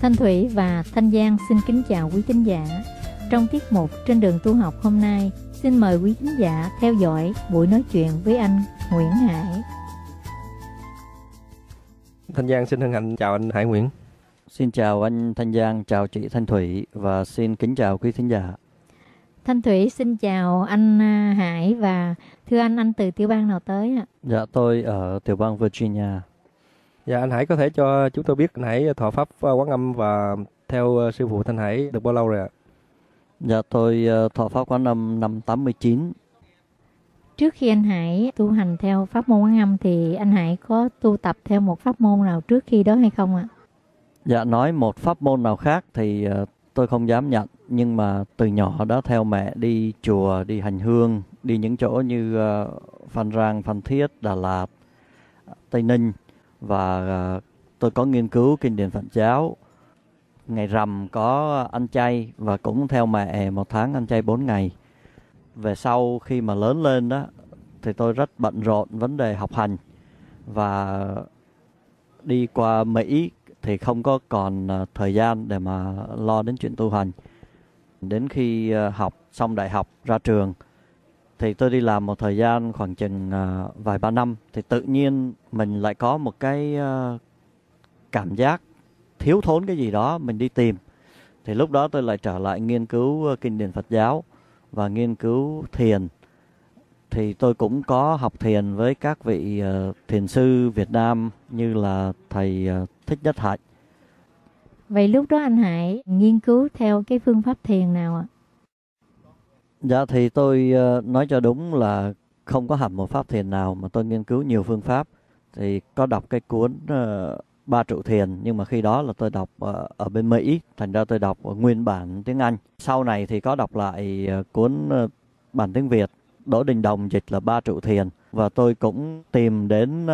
Thanh Thủy và Thanh Giang xin kính chào quý khán giả. Trong tiết mục trên đường tu học hôm nay, xin mời quý khán giả theo dõi buổi nói chuyện với anh Nguyễn Hải. Thanh Giang xin hân hạnh chào anh Hải Nguyễn. Xin chào anh Thanh Giang, chào chị Thanh Thủy và xin kính chào quý khán giả. Thanh Thủy xin chào anh à, Hải và thưa anh, anh từ tiểu bang nào tới ạ? Dạ, tôi ở tiểu bang Virginia. Dạ anh Hải có thể cho chúng tôi biết nãy thọ pháp à, quán âm và theo à, sư phụ Thanh Hải được bao lâu rồi ạ? Dạ tôi à, thọ pháp quán âm năm 89. Trước khi anh Hải tu hành theo pháp môn quán âm thì anh Hải có tu tập theo một pháp môn nào trước khi đó hay không ạ? Dạ nói một pháp môn nào khác thì tôi không dám nhận nhưng mà từ nhỏ đó theo mẹ đi chùa đi hành hương đi những chỗ như Phan Rang Phan Thiết Đà Lạt Tây Ninh và à, tôi có nghiên cứu kinh điển Phật giáo ngày rằm có ăn chay và cũng theo mẹ một tháng ăn chay 4 ngày về sau khi mà lớn lên đó thì tôi rất bận rộn vấn đề học hành và đi qua Mỹ thì không có còn à, thời gian để mà lo đến chuyện tu hành đến khi à, học xong đại học ra trường thì tôi đi làm một thời gian khoảng chừng uh, vài ba năm thì tự nhiên mình lại có một cái uh, cảm giác thiếu thốn cái gì đó mình đi tìm thì lúc đó tôi lại trở lại nghiên cứu ờ, kinh điển Phật giáo và nghiên cứu thiền thì tôi cũng có học thiền với các vị uh, thiền sư Việt Nam như là thầy uh, Thích Nhất Hạnh. Vậy lúc đó anh Hải nghiên cứu theo cái phương pháp thiền nào ạ? Dạ thì tôi ờ, nói cho đúng là không có hẳn một pháp thiền nào mà tôi nghiên cứu nhiều phương pháp. Thì có đọc cái cuốn ờ, Ba trụ thiền nhưng mà khi đó là tôi đọc ờ, ở bên Mỹ, thành ra tôi đọc nguyên bản tiếng Anh. Sau này thì có đọc lại cuốn bản tiếng Việt, Đỗ Đình Đồng dịch là Ba trụ thiền và tôi cũng tìm đến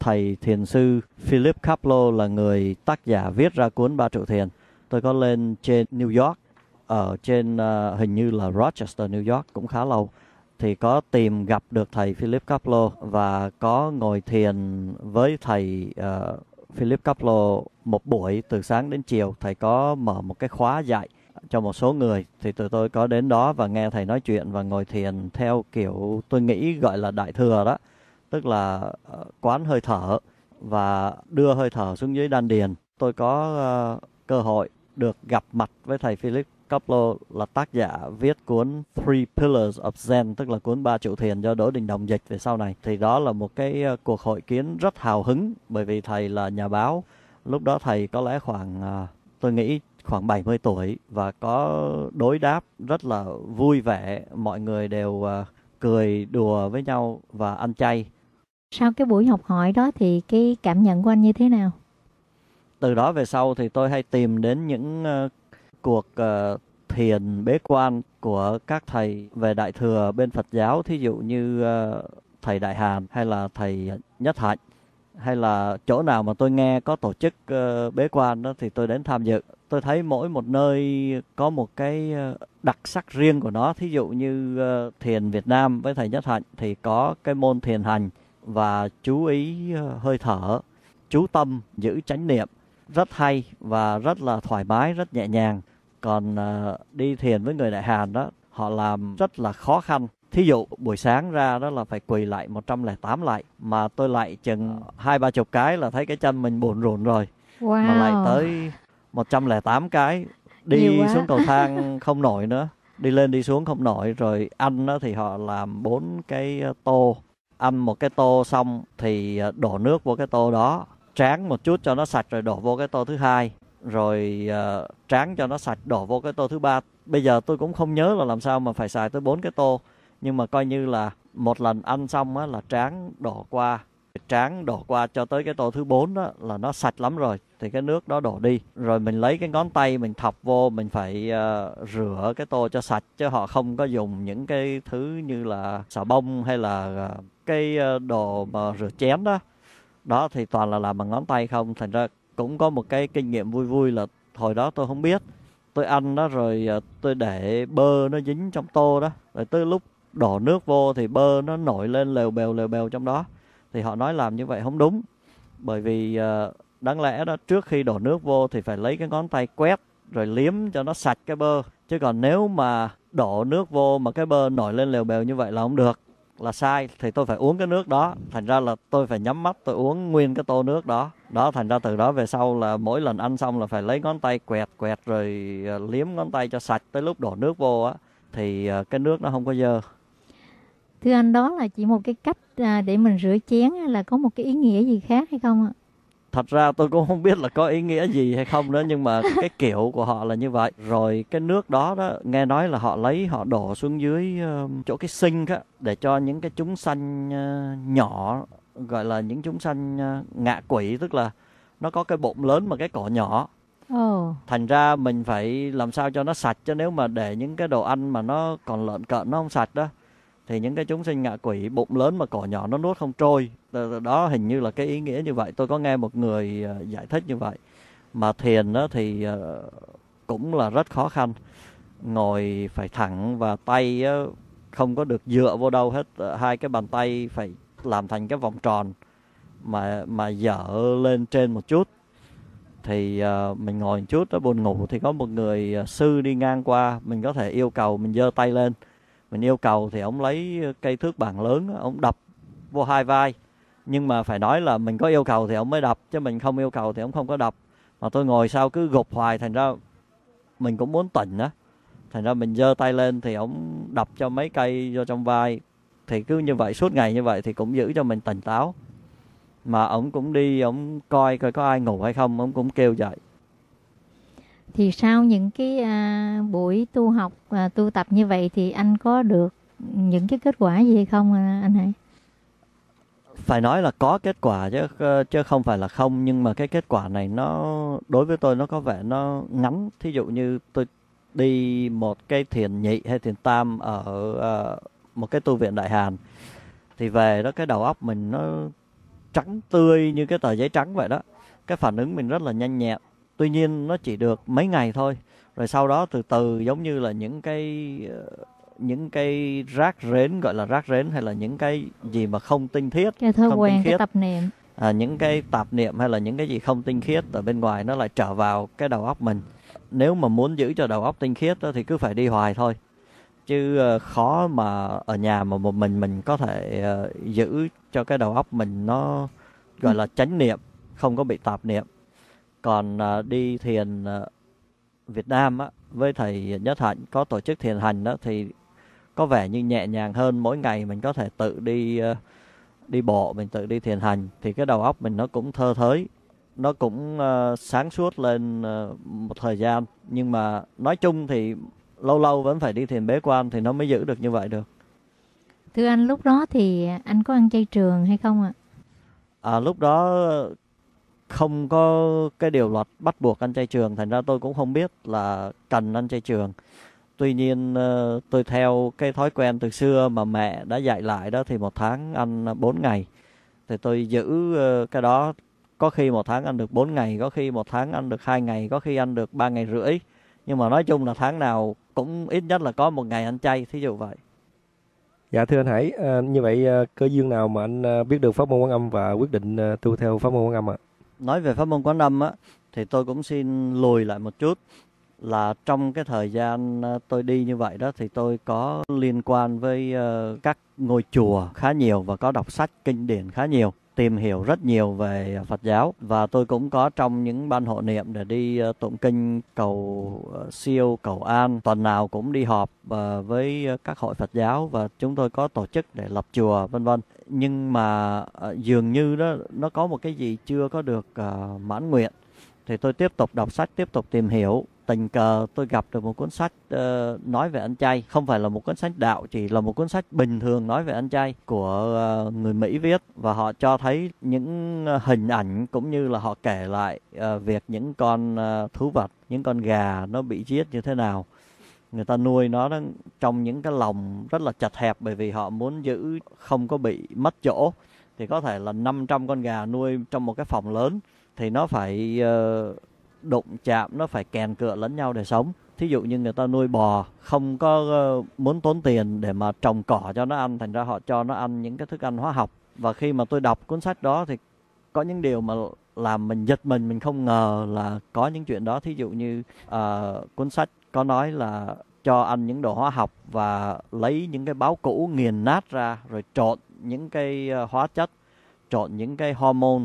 thầy thiền sư Philip Kaplow là người tác giả viết ra cuốn Ba trụ thiền. Tôi có lên trên New York ở ờ, trên ờ, hình như là Rochester, New York cũng khá lâu thì có tìm gặp được thầy Philip Kaplow và có ngồi thiền với thầy uh, Philip Kaplow một buổi từ sáng đến chiều thầy có mở một cái khóa dạy cho một số người thì tụi tôi có đến đó và nghe thầy nói chuyện và ngồi thiền theo kiểu tôi nghĩ gọi là đại thừa đó tức là uh, quán hơi thở và đưa hơi thở xuống dưới đan điền tôi có uh, cơ hội được gặp mặt với thầy Philip Koplo là tác giả viết cuốn Three Pillars of Zen tức là cuốn ba trụ thiền do Đỗ Đình Đồng dịch về sau này thì đó là một cái ờ, cuộc hội kiến rất hào hứng bởi vì thầy là nhà báo lúc đó thầy có lẽ khoảng ờ, tôi nghĩ khoảng 70 tuổi và có đối đáp rất là vui vẻ mọi người đều ờ, cười đùa với nhau và ăn chay sau cái buổi học hỏi đó thì cái cảm nhận của anh như thế nào từ đó về sau thì tôi hay tìm đến những cuộc uh, thiền bế quan của các thầy về đại thừa bên Phật giáo thí dụ như uh, thầy Đại Hàn hay là thầy Nhất Hạnh hay là chỗ nào mà tôi nghe có tổ chức uh, bế quan đó thì tôi đến tham dự tôi thấy mỗi một nơi có một cái đặc sắc riêng của nó thí dụ như uh, thiền Việt Nam với thầy Nhất Hạnh thì có cái môn thiền hành và chú ý hơi thở chú tâm giữ chánh niệm rất hay và rất là thoải mái rất nhẹ nhàng còn à, đi thiền với người đại hàn đó họ làm rất là khó khăn thí dụ buổi sáng ra đó là phải quỳ lại 108 lại mà tôi lại chừng hai ba chục cái là thấy cái chân mình buồn rùn rồi wow. mà lại tới 108 cái đi xuống cầu thang không nổi nữa đi lên đi xuống không nổi rồi ăn đó thì họ làm bốn cái ờ, tô ăn một cái tô xong thì ờ, đổ nước vô cái tô đó tráng một chút cho nó sạch rồi đổ vô cái tô thứ hai rồi uh, tráng cho nó sạch đổ vô cái tô thứ ba bây giờ tôi cũng không nhớ là làm sao mà phải xài tới bốn cái tô nhưng mà coi như là một lần ăn xong á, là tráng đổ qua tráng đổ qua cho tới cái tô thứ bốn đó là nó sạch lắm rồi thì cái nước đó đổ đi rồi mình lấy cái ngón tay mình thọc vô mình phải uh, rửa cái tô cho sạch chứ họ không có dùng những cái thứ như là xà bông hay là uh, cái đồ mà rửa chén đó đó thì toàn là làm bằng ngón tay không thành ra cũng có một cái kinh nghiệm vui vui là hồi đó tôi không biết tôi ăn đó rồi ờ, tôi để bơ nó dính trong tô đó rồi tới lúc đổ nước vô thì bơ nó nổi lên lèo bèo lèo bèo trong đó thì họ nói làm như vậy không đúng bởi vì ờ, đáng lẽ đó trước khi đổ nước vô thì phải lấy cái ngón tay quét rồi liếm cho nó sạch cái bơ chứ còn nếu mà đổ nước vô mà cái bơ nổi lên lèo bèo như vậy là không được là sai thì tôi phải uống cái nước đó thành ra là tôi phải nhắm mắt tôi uống nguyên cái tô nước đó đó thành ra từ đó về sau là mỗi lần ăn xong là phải lấy ngón tay quẹt quẹt rồi ờ, liếm ngón tay cho sạch tới lúc đổ nước vô á thì ờ, cái nước nó không có dơ thưa anh đó là chỉ một cái cách à, để mình rửa chén là có một cái ý nghĩa gì khác hay không ạ thật ra tôi cũng không biết là có ý nghĩa gì hay không nữa nhưng mà cái kiểu của họ là như vậy rồi cái nước đó đó nghe nói là họ lấy họ đổ xuống dưới chỗ cái sinh á để cho những cái chúng sanh ờ, nhỏ gọi là những chúng sanh ờ, ngạ quỷ tức là nó có cái bụng lớn mà cái cỏ nhỏ thành ra mình phải làm sao cho nó sạch chứ nếu mà để những cái đồ ăn mà nó còn lợn cợn nó không sạch đó thì những cái chúng sinh ngạ quỷ bụng lớn mà cỏ nhỏ nó nuốt không trôi đó hình như là cái ý nghĩa như vậy tôi có nghe một người ờ, giải thích như vậy mà thiền đó thì ờ, cũng là rất khó khăn ngồi phải thẳng và tay không có được dựa vô đâu hết ờ, hai cái bàn tay phải làm thành cái vòng tròn mà mà dở lên trên một chút thì mình ngồi một chút đó buồn ngủ thì có một người sư đi ngang qua mình có thể yêu cầu mình giơ tay lên mình yêu cầu thì ông lấy ờ, cây thước bàn lớn ông đập vô hai vai nhưng mà phải nói là mình có yêu cầu thì ông mới đập chứ mình không yêu cầu thì ông không có đập mà tôi ngồi sau cứ gục hoài thành ra mình cũng muốn tỉnh á thành ra mình giơ tay lên thì ông đập cho mấy cây vô trong vai thì cứ như vậy suốt ngày như vậy thì cũng giữ cho mình tỉnh táo mà ông cũng đi ông coi coi có ai ngủ hay không ông cũng kêu dậy thì sau những cái à, buổi tu học à, tu tập như vậy thì anh có được những cái kết quả gì không à, anh hải phải nói là có kết quả chứ chứ không phải là không nhưng mà cái kết quả này nó đối với tôi nó có vẻ nó ngắn thí dụ như tôi đi một cái thiền nhị hay thiền tam ở uh, một cái tu viện đại hàn thì về đó cái đầu óc mình nó trắng tươi như cái tờ giấy trắng vậy đó cái phản ứng mình rất là nhanh nhẹn tuy nhiên nó chỉ được mấy ngày thôi rồi sau đó từ từ giống như là những cái ờ, những cái rác rến gọi là rác rến hay là những cái gì mà không tinh thiết cái thói không quen cái tập niệm à, những cái tạp niệm hay là những cái gì không tinh khiết ở bên ngoài nó lại trở vào cái đầu óc mình nếu mà muốn giữ cho đầu óc tinh khiết đó, thì cứ phải đi hoài thôi chứ ờ, khó mà ở nhà mà một mình mình có thể ờ, giữ cho cái đầu óc mình nó gọi là chánh niệm không có bị tạp niệm còn à, đi thiền à, Việt Nam á, với thầy Nhất Hạnh có tổ chức thiền hành đó thì có vẻ như nhẹ nhàng hơn mỗi ngày mình có thể tự đi à, đi bộ mình tự đi thiền hành thì cái đầu óc mình nó cũng thơ thới nó cũng sáng suốt lên một thời gian nhưng mà nói chung thì lâu lâu vẫn phải đi thiền bế quan thì nó mới giữ được như vậy được thưa anh lúc đó thì anh có ăn chay trường hay không ạ à, lúc đó không có cái điều luật bắt buộc ăn chay trường thành ra tôi cũng không biết là cần ăn chay trường tuy nhiên ờ, tôi theo cái thói quen từ xưa mà mẹ đã dạy lại đó thì một tháng ăn 4 ngày thì tôi giữ ờ, cái đó có khi một tháng ăn được 4 ngày có khi một tháng ăn được hai ngày có khi ăn được ba ngày rưỡi nhưng mà nói chung là tháng nào cũng ít nhất là có một ngày ăn chay thí dụ vậy Dạ thưa anh Hải, ờ, như vậy cơ duyên nào mà anh biết được pháp môn quán âm và quyết định tu theo pháp môn quán âm ạ? À? nói về pháp môn quán âm á thì tôi cũng xin lùi lại một chút là trong cái thời gian ờ, tôi đi như vậy đó thì tôi có liên quan với ờ, các ngôi chùa khá nhiều và có đọc sách kinh điển khá nhiều tìm hiểu rất nhiều về Phật giáo và tôi cũng có trong những ban hộ niệm để đi ờ, tụng kinh cầu siêu cầu an tuần nào cũng đi họp với các hội Phật giáo và chúng tôi có tổ chức để lập chùa vân vân nhưng mà dường như đó nó có một cái gì chưa có được mãn nguyện thì tôi tiếp tục đọc sách tiếp tục tìm hiểu tình cờ tôi gặp được một cuốn sách uh, nói về ăn chay không phải là một cuốn sách đạo chỉ là một cuốn sách bình thường nói về ăn chay của uh, người mỹ viết và họ cho thấy những ờ, hình ảnh cũng như là họ kể lại uh, việc những con uh, thú vật những con gà nó bị giết như thế nào người ta nuôi nó trong những cái lồng rất là chật hẹp bởi vì họ muốn giữ không có bị mất chỗ thì có thể là 500 con gà nuôi trong một cái phòng lớn thì nó phải uh, đụng chạm nó phải kèn cựa lẫn nhau để sống thí dụ như người ta nuôi bò không có ờ, muốn tốn tiền để mà trồng cỏ cho nó ăn thành ra họ cho nó ăn những cái thức ăn hóa học và khi mà tôi đọc cuốn sách đó thì có những điều mà làm mình giật mình mình không ngờ là có những chuyện đó thí dụ như uh, cuốn sách có nói là cho ăn những đồ hóa học và lấy những cái báo cũ nghiền nát ra rồi trộn những cái ờ, hóa chất trộn những cái hormone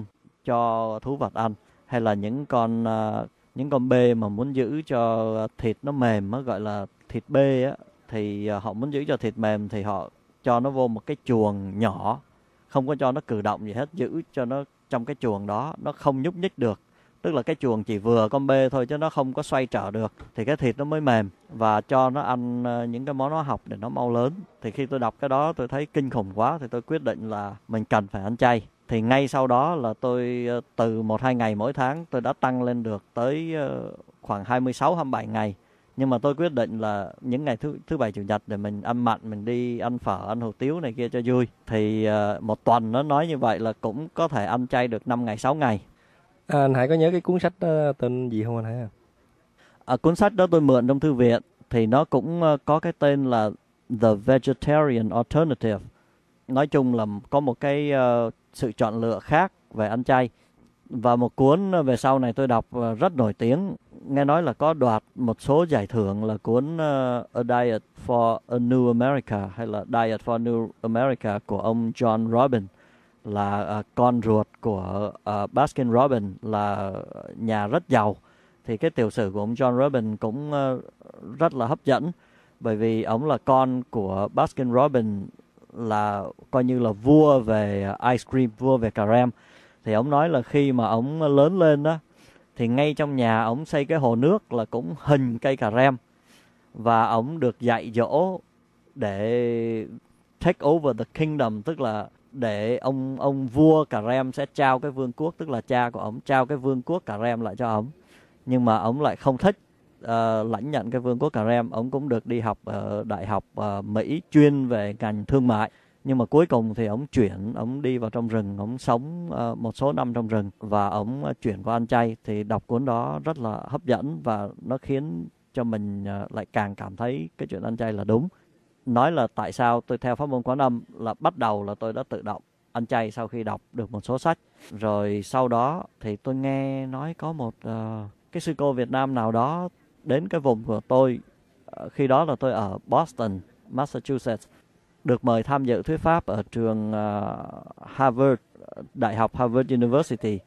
cho thú vật ăn hay là những con uh, những con bê mà muốn giữ cho thịt nó mềm á gọi là thịt bê á thì uh, họ muốn giữ cho thịt mềm thì họ cho nó vô một cái chuồng nhỏ không có cho nó cử động gì hết giữ cho nó trong cái chuồng đó nó không nhúc nhích được tức là cái chuồng chỉ vừa con bê thôi chứ nó không có xoay trở được thì cái thịt nó mới mềm và cho nó ăn à, những cái món nó học để nó mau lớn thì khi tôi đọc cái đó tôi thấy kinh khủng quá thì tôi quyết định là mình cần phải ăn chay thì ngay sau đó là tôi ờ, từ một hai ngày mỗi tháng tôi đã tăng lên được tới ờ, khoảng 26 27 ngày nhưng mà tôi quyết định là những ngày thứ thứ bảy chủ nhật để mình ăn mặn mình đi ăn phở ăn hủ tiếu này kia cho vui thì ờ, một tuần nó nói như vậy là cũng có thể ăn chay được 5 ngày 6 ngày à, anh Hải có nhớ cái cuốn sách tên gì không anh Hải à? à, cuốn sách đó tôi mượn trong thư viện thì nó cũng có cái tên là The Vegetarian Alternative nói chung là có một cái uh, sự chọn lựa khác về ăn chay và một cuốn về sau này tôi đọc ờ, rất nổi tiếng nghe nói là có đoạt một số giải thưởng là cuốn uh, A Diet for a New America hay là Diet for New America của ông John Robin là uh, con ruột của uh, Baskin Robin là nhà rất giàu thì cái tiểu sử của ông John Robin cũng uh, rất là hấp dẫn bởi vì ông là con của Baskin Robin là coi như là vua về à, ice cream vua về caramel thì ông nói là khi mà ông lớn lên đó thì ngay trong nhà ông xây cái hồ nước là cũng hình cây caramel và ông được dạy dỗ để take over the kingdom tức là để ông ông vua caramel sẽ trao cái vương quốc tức là cha của ông trao cái vương quốc caramel lại cho ông nhưng mà ông lại không thích uh, lãnh nhận cái vương quốc cà rem ông cũng được đi học ở đại học uh, mỹ chuyên về ngành thương mại nhưng mà cuối cùng thì ông chuyển ông đi vào trong rừng ông sống uh, một số năm trong rừng và ông chuyển qua ăn chay thì đọc cuốn đó rất là hấp dẫn và nó khiến cho mình uh, lại càng cảm thấy cái chuyện ăn chay là đúng nói là tại sao tôi theo pháp môn quán âm là bắt đầu là tôi đã tự động ăn chay sau khi đọc được một số sách rồi sau đó thì tôi nghe nói có một uh, cái sư cô Việt Nam nào đó đến cái vùng của tôi ờ, khi đó là tôi ở Boston, Massachusetts được mời tham dự thuyết pháp ở trường ờ, Harvard, Đại học Harvard University.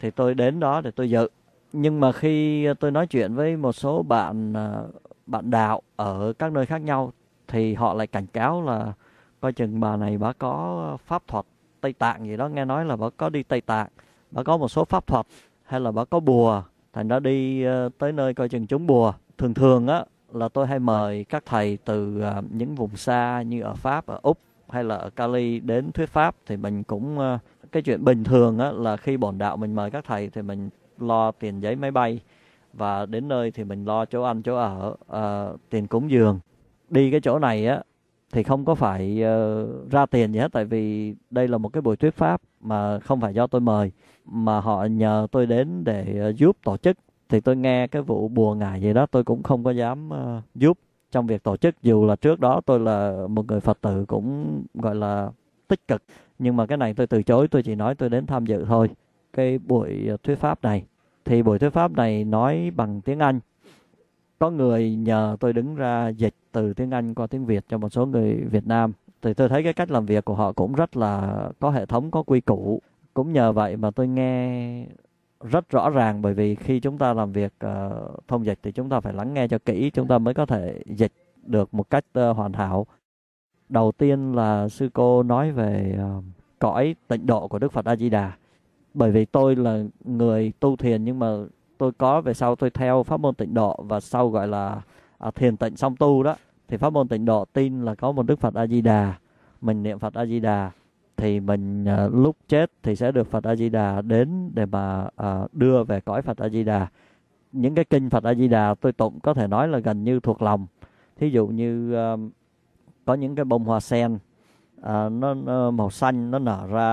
Thì tôi đến đó để tôi dự. Nhưng mà khi tôi nói chuyện với một số bạn ờ, bạn đạo ở các nơi khác nhau thì họ lại cảnh cáo là coi chừng bà này bà có pháp thuật Tây Tạng gì đó nghe nói là bà có đi Tây Tạng, bà có một số pháp thuật hay là bà có bùa thành nó đi ờ, tới nơi coi chừng chống bùa thường thường á là tôi hay mời các thầy từ ờ, những vùng xa như ở pháp ở úc hay là ở cali đến thuyết pháp thì mình cũng ờ, cái chuyện bình thường á là khi bổn đạo mình mời các thầy thì mình lo tiền giấy máy bay và đến nơi thì mình lo chỗ ăn chỗ ở à, tiền cúng giường đi cái chỗ này á thì không có phải uh, ra tiền gì hết tại vì đây là một cái buổi thuyết pháp mà không phải do tôi mời mà họ nhờ tôi đến để ờ, giúp tổ chức thì tôi nghe cái vụ bùa ngài gì đó tôi cũng không có dám ờ, giúp trong việc tổ chức dù là trước đó tôi là một người phật tử cũng gọi là tích cực nhưng mà cái này tôi từ chối tôi chỉ nói tôi đến tham dự thôi cái buổi ờ, thuyết pháp này thì buổi thuyết pháp này nói bằng tiếng anh có người nhờ tôi đứng ra dịch từ tiếng anh qua tiếng việt cho một số người việt nam thì tôi thấy cái cách làm việc của họ cũng rất là có hệ thống có quy củ cũng nhờ vậy mà tôi nghe rất rõ ràng bởi vì khi chúng ta làm việc uh, thông dịch thì chúng ta phải lắng nghe cho kỹ chúng ta mới có thể dịch được một cách uh, hoàn hảo đầu tiên là sư cô nói về uh, cõi tịnh độ của đức phật a di đà bởi vì tôi là người tu thiền nhưng mà tôi có về sau tôi theo pháp môn tịnh độ và sau gọi là à, thiền tịnh song tu đó thì pháp môn tịnh độ tin là có một đức phật a di đà mình niệm phật a di đà thì mình à, lúc chết thì sẽ được Phật A Di Đà đến để mà à, đưa về cõi Phật A Di Đà. Những cái kinh Phật A Di Đà tôi tụng có thể nói là gần như thuộc lòng. Thí dụ như à, có những cái bông hoa sen à, nó, nó màu xanh nó nở ra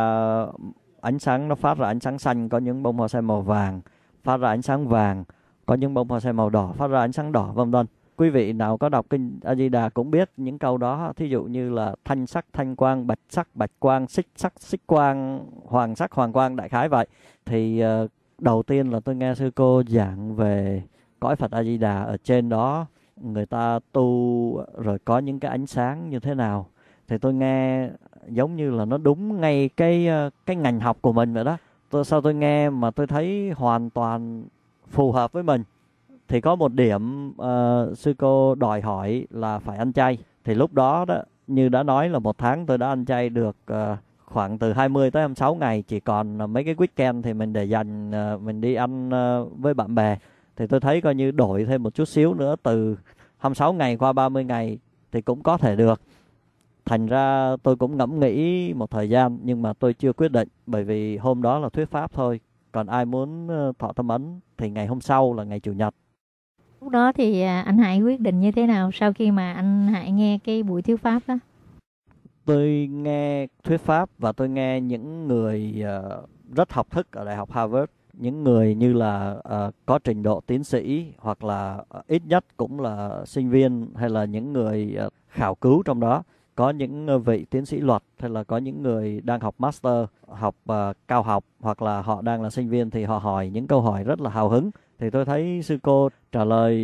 ánh sáng nó phát ra ánh sáng xanh, có những bông hoa sen màu vàng phát ra ánh sáng vàng, có những bông hoa sen màu đỏ phát ra ánh sáng đỏ vân vân quý vị nào có đọc kinh A Di Đà cũng biết những câu đó thí dụ như là thanh sắc thanh quang bạch sắc bạch quang xích sắc xích quang hoàng sắc hoàng quang đại khái vậy thì ờ, đầu tiên là tôi nghe sư cô giảng về cõi Phật A Di Đà ở trên đó người ta tu rồi có những cái ánh sáng như thế nào thì tôi nghe giống như là nó đúng ngay cái ờ, cái ngành học của mình vậy đó tôi sau tôi nghe mà tôi thấy hoàn toàn phù hợp với mình thì có một điểm uh, sư cô đòi hỏi là phải ăn chay thì lúc đó đó như đã nói là một tháng tôi đã ăn chay được uh, khoảng từ 20 tới 26 ngày chỉ còn mấy cái weekend thì mình để dành uh, mình đi ăn uh, với bạn bè thì tôi thấy coi như đổi thêm một chút xíu nữa từ 26 ngày qua 30 ngày thì cũng có thể được thành ra tôi cũng ngẫm nghĩ một thời gian nhưng mà tôi chưa quyết định bởi vì hôm đó là thuyết pháp thôi còn ai muốn thọ tâm ấn thì ngày hôm sau là ngày chủ nhật lúc đó thì à, anh Hải quyết định như thế nào sau khi mà anh Hải nghe cái buổi thuyết pháp đó? Tôi nghe thuyết pháp và tôi nghe những người à, rất học thức ở Đại học Harvard, những người như là à, có trình độ tiến sĩ hoặc là ít nhất cũng là sinh viên hay là những người khảo cứu trong đó có những vị tiến sĩ luật hay là có những người đang học master học uh, cao học hoặc là họ đang là sinh viên thì họ hỏi những câu hỏi rất là hào hứng thì tôi thấy sư cô trả lời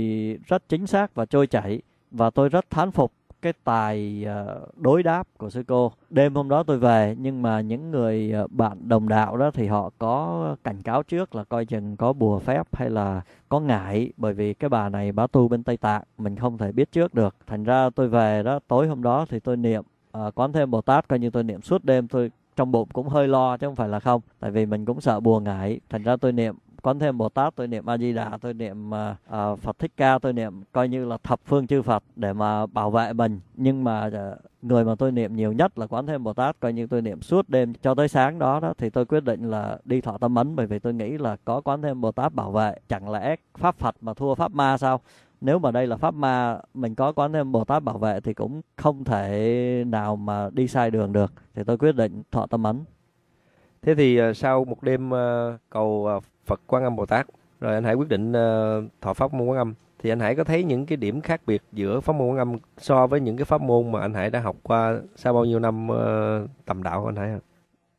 rất chính xác và trôi chảy và tôi rất thán phục cái tài ờ, đối đáp của sư cô đêm hôm đó tôi về nhưng mà những người ờ, bạn đồng đạo đó thì họ có cảnh cáo trước là coi chừng có bùa phép hay là có ngại bởi vì cái bà này bá tu bên tây tạng mình không thể biết trước được thành ra tôi về đó tối hôm đó thì tôi niệm à, quán thêm bồ tát coi như tôi niệm suốt đêm tôi trong bụng cũng hơi lo chứ không phải là không tại vì mình cũng sợ bùa ngại thành ra tôi niệm quán thêm bồ tát tôi niệm a di đà tôi niệm uh, phật thích ca tôi niệm coi như là thập phương chư phật để mà bảo vệ mình nhưng mà uh, người mà tôi niệm nhiều nhất là quán thêm bồ tát coi như tôi niệm suốt đêm cho tới sáng đó đó thì tôi quyết định là đi thọ tâm ấn bởi vì tôi nghĩ là có quán thêm bồ tát bảo vệ chẳng lẽ pháp phật mà thua pháp ma sao nếu mà đây là pháp ma mình có quán thêm bồ tát bảo vệ thì cũng không thể nào mà đi sai đường được thì tôi quyết định thọ tâm ấn thế thì sau một đêm cầu Phật quan Âm Bồ Tát rồi anh Hải quyết định ờ, thọ pháp môn quan Âm thì anh Hải có thấy những cái điểm khác biệt giữa pháp môn quan Âm so với những cái pháp môn mà anh Hải đã học qua sau bao nhiêu năm ờ, tầm đạo của anh Hải không?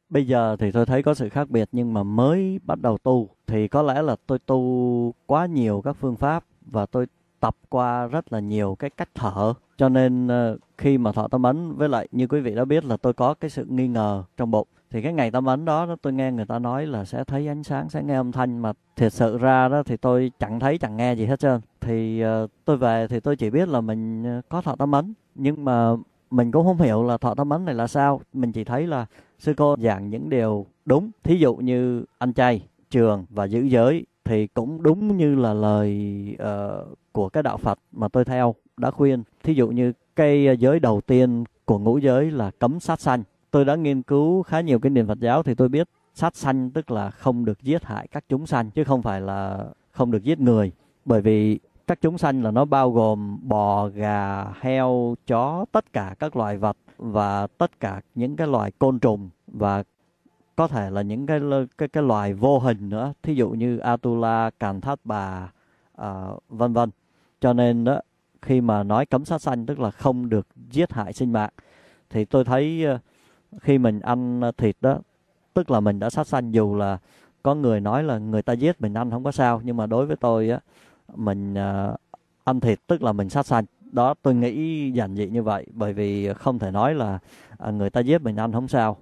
Bây giờ thì tôi thấy có sự khác biệt nhưng mà mới bắt đầu tu thì có lẽ là tôi tu quá nhiều các phương pháp và tôi tập qua rất là nhiều cái cách thở cho nên ờ, khi mà thọ tâm ấn với lại như quý vị đã biết là tôi có cái sự nghi ngờ trong bụng thì cái ngày tâm ấn đó, đó tôi nghe người ta nói là sẽ thấy ánh sáng sẽ nghe âm thanh mà thật sự ra đó thì tôi chẳng thấy chẳng nghe gì hết trơn thì uh, tôi về thì tôi chỉ biết là mình ờ, có thọ tâm ấn nhưng mà mình cũng không hiểu là thọ tâm ấn này là sao mình chỉ thấy là sư cô giảng những điều đúng thí dụ như ăn chay trường và giữ giới thì cũng đúng như là lời uh, của cái đạo Phật mà tôi theo đã khuyên thí dụ như cái giới đầu tiên của ngũ giới là cấm sát sanh tôi đã nghiên cứu khá nhiều cái điển Phật giáo thì tôi biết sát sanh tức là không được giết hại các chúng sanh chứ không phải là không được giết người bởi vì các chúng sanh là nó bao gồm bò gà heo chó tất cả các loài vật và tất cả những cái loài côn trùng và có thể là những cái cái cái loài vô hình nữa thí dụ như atula càn thát bà à, vân vân cho nên đó khi mà nói cấm sát sanh tức là không được giết hại sinh mạng thì tôi thấy uh, khi mình ăn ờ, thịt đó tức là mình đã sát sanh dù là có người nói là người ta giết mình ăn không có sao nhưng mà đối với tôi á mình ờ, ăn thịt tức là mình sát sanh đó tôi nghĩ giản dị như vậy bởi vì không thể nói là ờ, người ta giết mình ăn không sao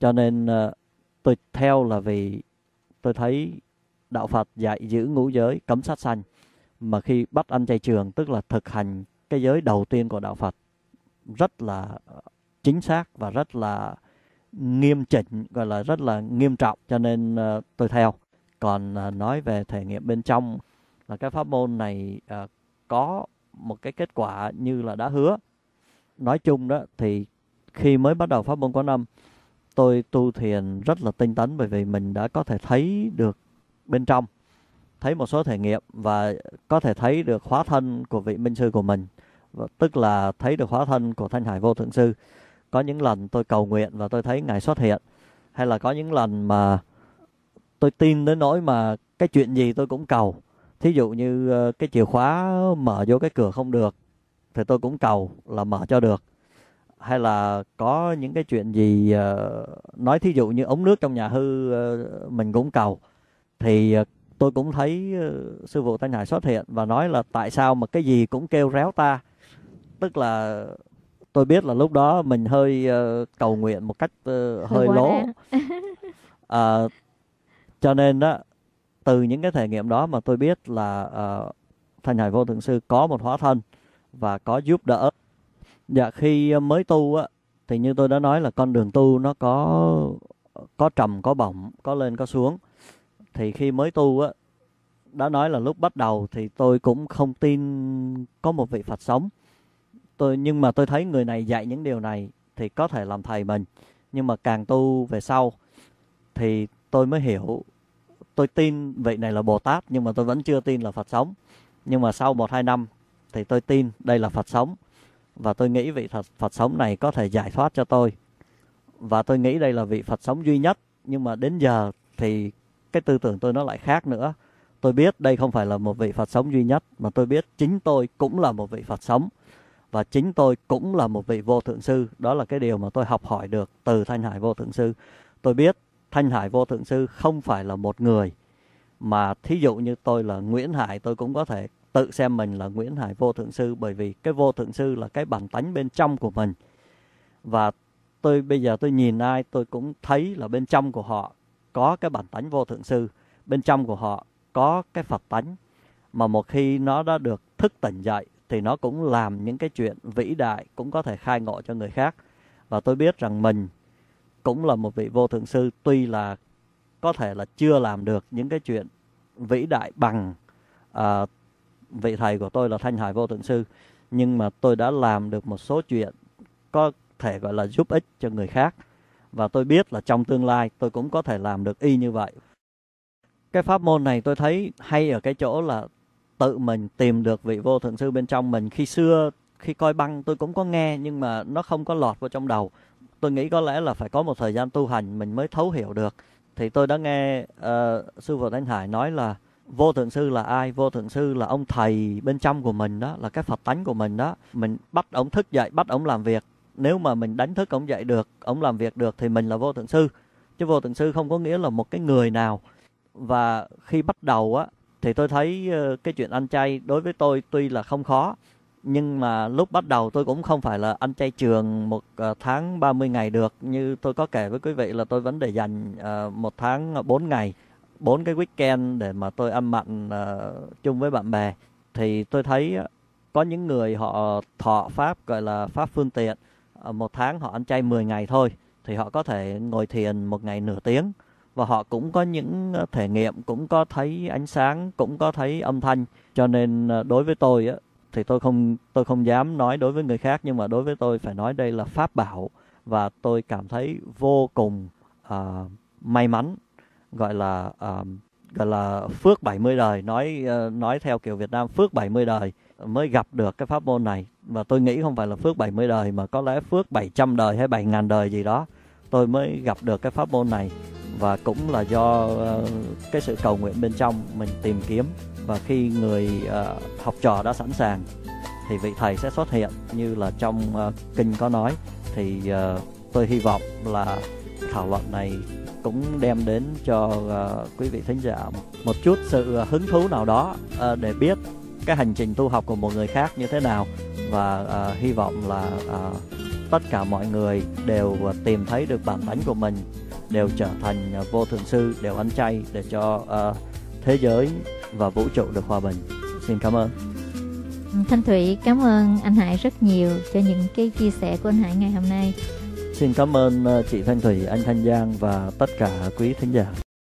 cho nên tôi theo là vì tôi thấy đạo Phật dạy giữ ngũ giới cấm sát sanh mà khi bắt ăn chay trường tức là thực hành cái giới đầu tiên của đạo Phật rất là chính xác và rất là nghiêm chỉnh gọi là rất là nghiêm trọng cho nên uh, tôi theo còn uh, nói về thể nghiệm bên trong là cái pháp môn này uh, có một cái kết quả như là đã hứa nói chung đó thì khi mới bắt đầu pháp môn quán âm tôi tu thiền rất là tinh tấn bởi vì mình đã có thể thấy được bên trong thấy một số thể nghiệm và có thể thấy được hóa thân của vị minh sư của mình tức là thấy được hóa thân của thanh hải vô thượng sư có những lần tôi cầu nguyện và tôi thấy ngài xuất hiện hay là có những lần mà tôi tin đến nỗi mà cái chuyện gì tôi cũng cầu thí dụ như ờ, cái chìa khóa mở vô cái cửa không được thì tôi cũng cầu là mở cho được hay là có những cái chuyện gì ờ, nói thí dụ như ống nước trong nhà hư ờ, mình cũng cầu thì tôi cũng thấy sư phụ thanh hải xuất hiện và nói là tại sao mà cái gì cũng kêu réo ta tức là tôi biết là lúc đó mình hơi uh, cầu nguyện một cách uh, hơi lố à, cho nên đó từ những cái thể nghiệm đó mà tôi biết là uh, ờ, thành hải vô thượng sư có một hóa thân và có giúp đỡ dạ khi mới tu á thì như tôi đã nói là con đường tu nó có có trầm có bổng có lên có xuống thì khi mới tu á đã nói là lúc bắt đầu thì tôi cũng không tin có một vị phật sống tôi nhưng mà tôi thấy người này dạy những điều này thì có thể làm thầy mình nhưng mà càng tu về sau thì tôi mới hiểu tôi tin vị này là bồ tát nhưng mà tôi vẫn chưa tin là phật sống nhưng mà sau một hai năm thì tôi tin đây là phật sống và tôi nghĩ vị phật phật sống này có thể giải thoát cho tôi và tôi nghĩ đây là vị phật sống duy nhất nhưng mà đến giờ thì cái tư tưởng tôi nó lại khác nữa tôi biết đây không phải là một vị phật sống duy nhất mà tôi biết chính tôi cũng là một vị phật sống và chính tôi cũng là một vị vô thượng sư đó là cái điều mà tôi học hỏi được từ thanh hải vô thượng sư tôi biết thanh hải vô thượng sư không phải là một người mà thí dụ như tôi là nguyễn hải tôi cũng có thể tự xem mình là nguyễn hải vô thượng sư bởi vì cái vô thượng sư là cái bản tánh bên trong của mình và tôi bây giờ tôi nhìn ai tôi cũng thấy là bên trong của họ có cái bản tánh vô thượng sư bên trong của họ có cái phật tánh mà một khi nó đã được thức tỉnh dậy thì nó cũng làm những cái chuyện vĩ đại cũng có thể khai ngộ cho người khác và tôi biết rằng mình cũng là một vị vô thượng sư tuy là có thể là chưa làm được những cái chuyện vĩ đại bằng à, vị thầy của tôi là thanh hải vô thượng sư nhưng mà tôi đã làm được một số chuyện có thể gọi là giúp ích cho người khác và tôi biết là trong tương lai tôi cũng có thể làm được y như vậy cái pháp môn này tôi thấy hay ở cái chỗ là tự mình tìm được vị vô thượng sư bên trong mình khi xưa khi coi băng tôi cũng có nghe nhưng mà nó không có lọt vào trong đầu tôi nghĩ có lẽ là phải có một thời gian tu hành mình mới thấu hiểu được thì tôi đã nghe uh, sư phụ thanh hải nói là vô thượng sư là ai vô thượng sư là ông thầy bên trong của mình đó là cái phật tánh của mình đó mình bắt ông thức dậy bắt ông làm việc nếu mà mình đánh thức ông dậy được ông làm việc được thì mình là vô thượng sư chứ vô thượng sư không có nghĩa là một cái người nào và khi bắt đầu á thì tôi thấy ờ, cái chuyện ăn chay đối với tôi tuy là không khó nhưng mà lúc bắt đầu tôi cũng không phải là ăn chay trường một ờ, tháng 30 ngày được như tôi có kể với quý vị là tôi vẫn để dành ờ, một tháng 4 ngày bốn cái weekend để mà tôi ăn mặn chung với bạn bè thì tôi thấy có những người họ thọ pháp gọi là pháp phương tiện một tháng họ ăn chay 10 ngày thôi thì họ có thể ngồi thiền một ngày nửa tiếng và họ cũng có những ờ, thể nghiệm cũng có thấy ánh sáng cũng có thấy âm thanh cho nên ờ, đối với tôi á thì tôi không tôi không dám nói đối với người khác nhưng mà đối với tôi phải nói đây là pháp bảo và tôi cảm thấy vô cùng uh, may mắn gọi là uh, gọi là phước 70 đời nói nói theo kiểu Việt Nam phước 70 đời mới gặp được cái pháp môn này và tôi nghĩ không phải là phước 70 đời mà có lẽ phước 700 đời hay 7000 đời gì đó tôi mới gặp được cái pháp môn này và cũng là do uh, cái sự cầu nguyện bên trong mình tìm kiếm và khi người uh, học trò đã sẵn sàng thì vị thầy sẽ xuất hiện như là trong uh, kinh có nói thì uh, tôi hy vọng là thảo luận này cũng đem đến cho uh, quý vị thính giả một chút sự uh, hứng thú nào đó uh, để biết cái hành trình tu học của một người khác như thế nào và uh, hy vọng là uh, tất cả mọi người đều uh, tìm thấy được bản lãnh của mình đều trở thành à, vô thượng sư đều ăn chay để cho uh, thế giới và vũ trụ được hòa bình xin cảm ơn ừ, Thanh Thủy cảm ơn anh Hải rất nhiều cho những cái chia sẻ của anh Hải ngày hôm nay. Xin cảm ơn à, chị Thanh Thủy, anh Thanh Giang và tất cả quý thính giả.